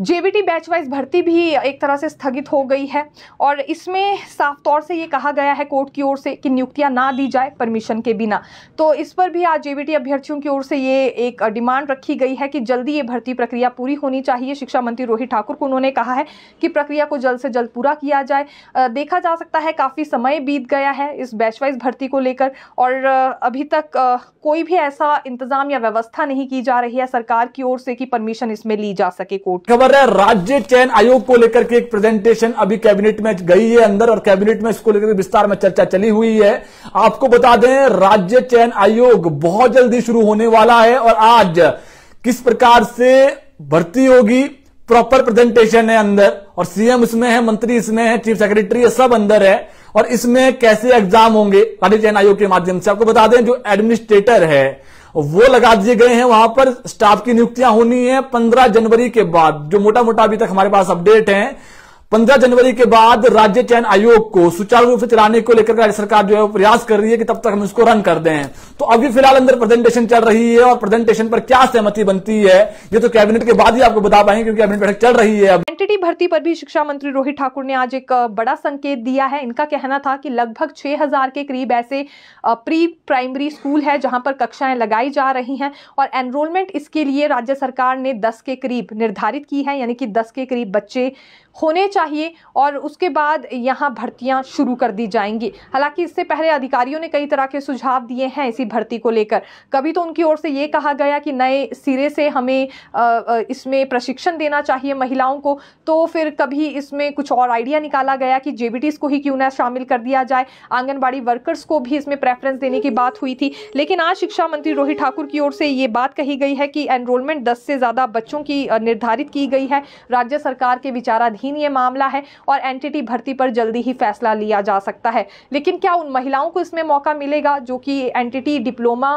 JBT batch wise भर्ती भी एक तरह से स्थगित हो गई है और इसमें साफ तौर से ये कहा गया है कोर्ट की ओर से कि नियुक्तियां ना दी जाए परमिशन के बिना तो इस पर भी आज जेबीटी अभ्यर्थियों की ओर से ये एक डिमांड रखी गई है कि जल्दी ये भर्ती प्रक्रिया पूरी होनी चाहिए शिक्षा मंत्री रोहित ठाकुर को उन्होंने कहा है कि प्रक्रिया को जल्द से जल्द पूरा किया जाए देखा जा सकता है काफ़ी समय बीत गया है इस बैच वाइज भर्ती को लेकर और अभी तक कोई भी ऐसा इंतजाम या व्यवस्था नहीं की जा रही है सरकार की ओर से कि परमिशन इसमें ली जा सके कोर्ट खबर है राज्य चयन आयोग को लेकर के एक प्रेजेंटेशन अभी कैबिनेट में गई है अंदर और कैबिनेट में इसको लेकर विस्तार में चर्चा चली हुई है आपको बता दें राज्य चयन आयोग बहुत जल्दी शुरू होने वाला है और आज किस प्रकार से भर्ती होगी प्रॉपर प्रेजेंटेशन है अंदर और सीएम इसमें है मंत्री इसमें है चीफ सेक्रेटरी सब अंदर है और इसमें कैसे एग्जाम होंगे राज्य चयन आयोग के माध्यम से आपको बता दें जो एडमिनिस्ट्रेटर है वो लगा दिए गए हैं वहां पर स्टाफ की नियुक्तियां होनी है पंद्रह जनवरी के बाद जो मोटा मोटा अभी तक हमारे पास अपडेट है पंद्रह जनवरी के बाद राज्य चयन आयोग को सुचारू रूप से चलाने को लेकर राज्य सरकार जो है प्रयास कर रही है कि तब तक हम इसको रन कर दें तो अभी फिलहाल अंदर प्रेजेंटेशन चल रही है और प्रेजेंटेशन पर क्या सहमति बनती है ये तो कैबिनेट के बाद ही आपको बता पाएंगे क्योंकि कैबिनेट बैठक चल रही है एंटिटी भर्ती पर भी शिक्षा मंत्री रोहित ठाकुर ने आज एक बड़ा संकेत दिया है इनका कहना था कि लगभग छह के करीब ऐसे प्री प्राइमरी स्कूल है जहां पर कक्षाएं लगाई जा रही है और एनरोलमेंट इसके लिए राज्य सरकार ने दस के करीब निर्धारित की है यानी कि दस के करीब बच्चे होने चाहिए और उसके बाद यहाँ भर्तियाँ शुरू कर दी जाएंगी हालांकि इससे पहले अधिकारियों ने कई तरह के सुझाव दिए हैं इसी भर्ती को लेकर कभी तो उनकी ओर से ये कहा गया कि नए सिरे से हमें इसमें प्रशिक्षण देना चाहिए महिलाओं को तो फिर कभी इसमें कुछ और आइडिया निकाला गया कि जे को ही क्यों ना शामिल कर दिया जाए आंगनबाड़ी वर्कर्स को भी इसमें प्रेफरेंस देने की बात हुई थी लेकिन आज शिक्षा मंत्री रोहित ठाकुर की ओर से ये बात कही गई है कि एनरोलमेंट दस से ज़्यादा बच्चों की निर्धारित की गई है राज्य सरकार के विचाराधीन ये मान मामला है और एनटीटी भर्ती पर जल्दी ही फैसला लिया जा सकता है लेकिन क्या उन महिलाओं को इसमें मौका मिलेगा जो कि एनटीटी डिप्लोमा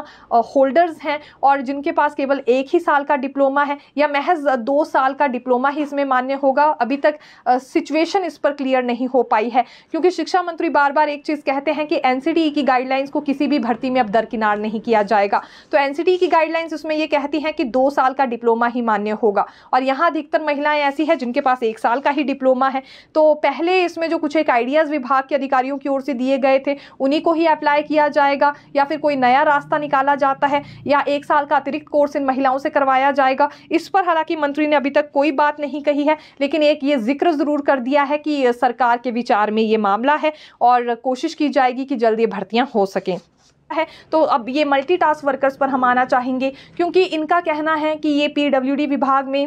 होल्डर्स हैं और जिनके पास केवल एक ही साल का डिप्लोमा है या महज दो साल का डिप्लोमा ही इसमें मान्य होगा अभी तक सिचुएशन इस पर क्लियर नहीं हो पाई है क्योंकि शिक्षा मंत्री बार बार एक चीज़ कहते हैं कि एन की गाइडलाइंस को किसी भी भर्ती में अब दरकिनार नहीं किया जाएगा तो एन की गाइडलाइंस उसमें यह कहती हैं कि दो साल का डिप्लोमा ही मान्य होगा और यहाँ अधिकतर महिलाएं ऐसी हैं जिनके पास एक साल का ही डिप्लोमा डिप्लोमा है तो पहले इसमें जो कुछ एक आइडियाज़ विभाग के अधिकारियों की ओर से दिए गए थे उन्हीं को ही अप्लाई किया जाएगा या फिर कोई नया रास्ता निकाला जाता है या एक साल का अतिरिक्त कोर्स इन महिलाओं से करवाया जाएगा इस पर हालांकि मंत्री ने अभी तक कोई बात नहीं कही है लेकिन एक ये जिक्र ज़रूर कर दिया है कि सरकार के विचार में ये मामला है और कोशिश की जाएगी कि जल्द ये भर्तियाँ हो सकें है तो अब ये मल्टीटास्क वर्कर्स पर हम आना चाहेंगे क्योंकि इनका कहना है कि ये पीडब्ल्यूडी विभाग में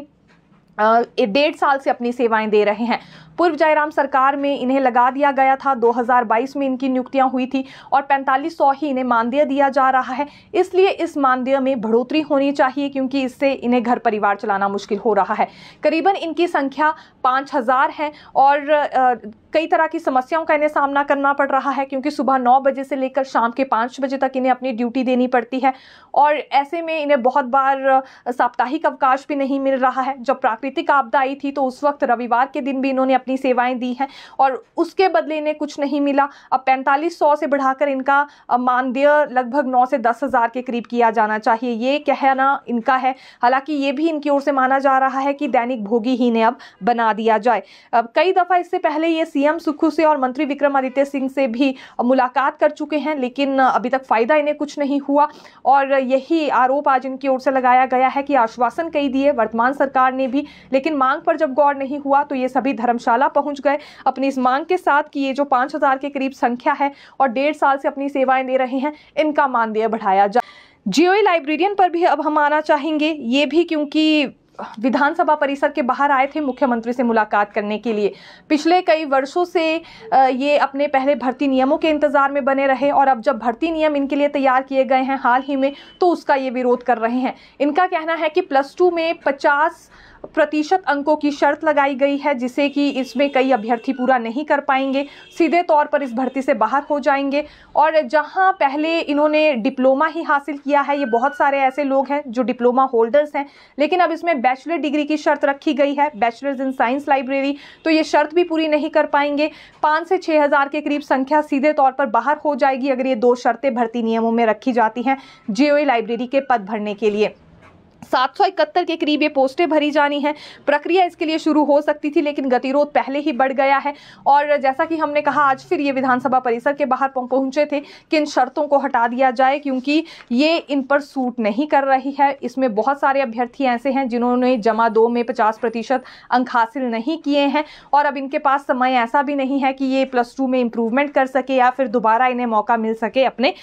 डेढ़ साल से अपनी सेवाएं दे रहे हैं पूर्व जयराम सरकार में इन्हें लगा दिया गया था 2022 में इनकी नियुक्तियां हुई थी और पैंतालीस सौ ही इन्हें मानदेय दिया जा रहा है इसलिए इस मानदेय में बढ़ोतरी होनी चाहिए क्योंकि इससे इन्हें घर परिवार चलाना मुश्किल हो रहा है करीबन इनकी संख्या पाँच हज़ार है और कई तरह की समस्याओं का इन्हें सामना करना पड़ रहा है क्योंकि सुबह नौ बजे से लेकर शाम के पाँच बजे तक इन्हें अपनी ड्यूटी देनी पड़ती है और ऐसे में इन्हें बहुत बार साप्ताहिक अवकाश भी नहीं मिल रहा है जब प्राकृतिक प्राकृतिक आपदा आई थी तो उस वक्त रविवार के दिन भी इन्होंने अपनी सेवाएं दी हैं और उसके बदले इन्हें कुछ नहीं मिला अब पैंतालीस सौ से बढ़ाकर इनका मानदेय लगभग नौ से दस हज़ार के करीब किया जाना चाहिए ये कहना इनका है हालांकि ये भी इनकी ओर से माना जा रहा है कि दैनिक भोगी ही ने अब बना दिया जाए अब कई दफ़ा इससे पहले ये सीएम सुखू से और मंत्री विक्रमादित्य सिंह से भी मुलाकात कर चुके हैं लेकिन अभी तक फ़ायदा इन्हें कुछ नहीं हुआ और यही आरोप आज इनकी ओर से लगाया गया है कि आश्वासन कई दिए वर्तमान सरकार ने भी लेकिन मांग पर जब गौर नहीं हुआ तो ये सभी धर्मशाला पहुंच गए अपनी इस मांग के साथ कि ये जो पाँच हज़ार के करीब संख्या है और डेढ़ साल से अपनी सेवाएं दे रहे हैं इनका मानदेय बढ़ाया जाए जियो लाइब्रेरियन पर भी अब हम आना चाहेंगे ये भी क्योंकि विधानसभा परिसर के बाहर आए थे मुख्यमंत्री से मुलाकात करने के लिए पिछले कई वर्षों से ये अपने पहले भर्ती नियमों के इंतज़ार में बने रहे और अब जब भर्ती नियम इनके लिए तैयार किए गए हैं हाल ही में तो उसका ये विरोध कर रहे हैं इनका कहना है कि प्लस टू में पचास प्रतिशत अंकों की शर्त लगाई गई है जिसे कि इसमें कई अभ्यर्थी पूरा नहीं कर पाएंगे सीधे तौर पर इस भर्ती से बाहर हो जाएंगे और जहां पहले इन्होंने डिप्लोमा ही हासिल किया है ये बहुत सारे ऐसे लोग हैं जो डिप्लोमा होल्डर्स हैं लेकिन अब इसमें बैचलर डिग्री की शर्त रखी गई है बैचलर्स इन साइंस लाइब्रेरी तो ये शर्त भी पूरी नहीं कर पाएंगे पाँच से छः हज़ार के करीब संख्या सीधे तौर पर बाहर हो जाएगी अगर ये दो शर्तें भर्ती नियमों में रखी जाती हैं जे लाइब्रेरी के पद भरने के लिए सात सौ इकहत्तर के करीब ये पोस्टें भरी जानी हैं प्रक्रिया इसके लिए शुरू हो सकती थी लेकिन गतिरोध पहले ही बढ़ गया है और जैसा कि हमने कहा आज फिर ये विधानसभा परिसर के बाहर पहुंचे थे कि इन शर्तों को हटा दिया जाए क्योंकि ये इन पर सूट नहीं कर रही है इसमें बहुत सारे अभ्यर्थी ऐसे हैं जिन्होंने जमा दो में पचास प्रतिशत अंक हासिल नहीं किए हैं और अब इनके पास समय ऐसा भी नहीं है कि ये प्लस टू में इम्प्रूवमेंट कर सके या फिर दोबारा इन्हें मौका मिल सके अपने